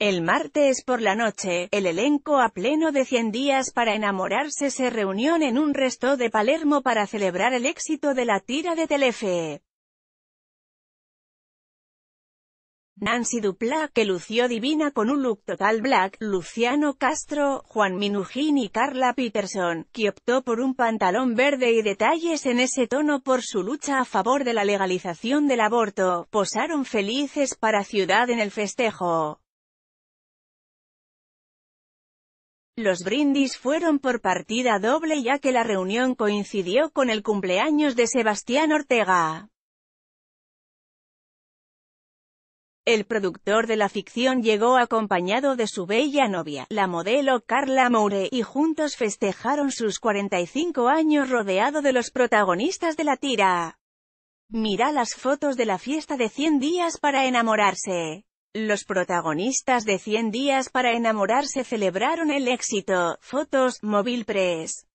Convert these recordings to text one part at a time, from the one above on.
El martes por la noche, el elenco a pleno de 100 días para enamorarse se reunió en un resto de Palermo para celebrar el éxito de la tira de Telefe. Nancy Dupla, que lució divina con un look total black, Luciano Castro, Juan Minujín y Carla Peterson, que optó por un pantalón verde y detalles en ese tono por su lucha a favor de la legalización del aborto, posaron felices para Ciudad en el festejo. Los brindis fueron por partida doble ya que la reunión coincidió con el cumpleaños de Sebastián Ortega. El productor de la ficción llegó acompañado de su bella novia, la modelo Carla Moure, y juntos festejaron sus 45 años rodeado de los protagonistas de la tira. Mira las fotos de la fiesta de 100 días para enamorarse. Los protagonistas de 100 días para enamorarse celebraron el éxito. Fotos, Móvil Press.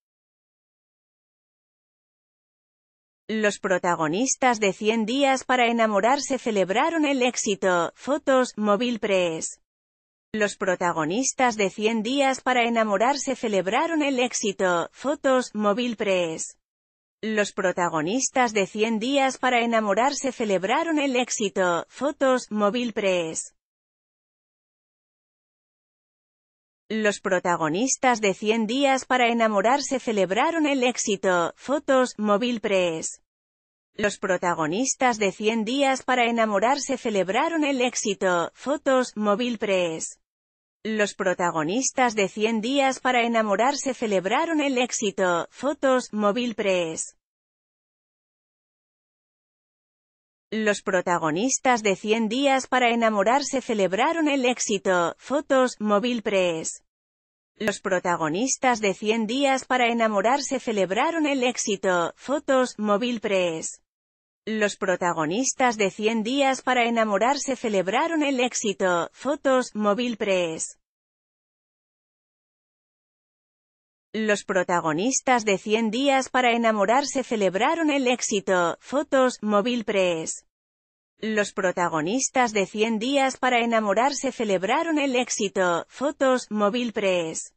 Los protagonistas de 100 días para enamorarse celebraron el éxito. Fotos, Móvil Press. Los protagonistas de 100 días para enamorarse celebraron el éxito. Fotos, Móvil Press. Los protagonistas de 100 días para enamorarse celebraron el éxito. Fotos, Móvil Press. Los protagonistas de 100 días para enamorarse celebraron el éxito. Fotos, Móvil Press. Los protagonistas de 100 días para enamorarse celebraron el éxito. Fotos, Móvil Press. Los protagonistas de 100 días para enamorarse celebraron el éxito. Fotos, Móvil Press. Los protagonistas de 100 días para enamorarse celebraron el éxito. Fotos, Móvil Press. Los protagonistas de 100 días para enamorarse celebraron el éxito. Fotos, Móvil Press. Los protagonistas de 100 días para enamorarse celebraron el éxito. Fotos, Móvil Press. Los protagonistas de 100 días para enamorarse celebraron el éxito. Fotos, Móvil Press. Los protagonistas de 100 días para enamorarse celebraron el éxito. Fotos, Móvil Press.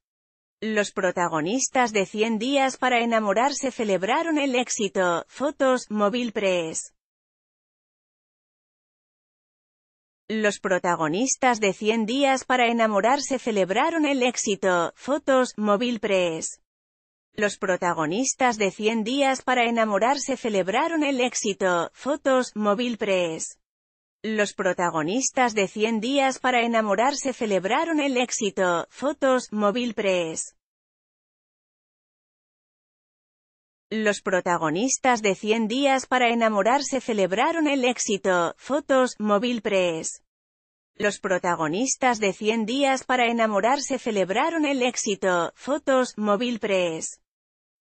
Los protagonistas de 100 días para enamorarse celebraron el éxito. Fotos, Móvil Press. Los protagonistas de 100 días para enamorarse celebraron el éxito. Fotos, Móvil Press. Los protagonistas de 100 días para enamorarse celebraron el éxito. Fotos, Móvil Press. Los protagonistas de 100 días para enamorarse celebraron el éxito. Fotos, Móvil Press. Los protagonistas de 100 días para enamorarse celebraron el éxito. Fotos, Móvil Press. Los protagonistas de 100 días para enamorarse celebraron el éxito. Fotos, Móvil Press.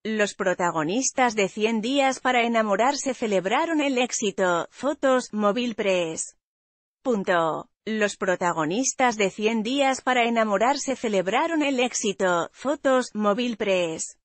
Los protagonistas de 100 días para enamorarse celebraron el éxito. Fotos, Móvil Press. Punto. Los protagonistas de 100 días para enamorarse celebraron el éxito. Fotos, Móvil Press.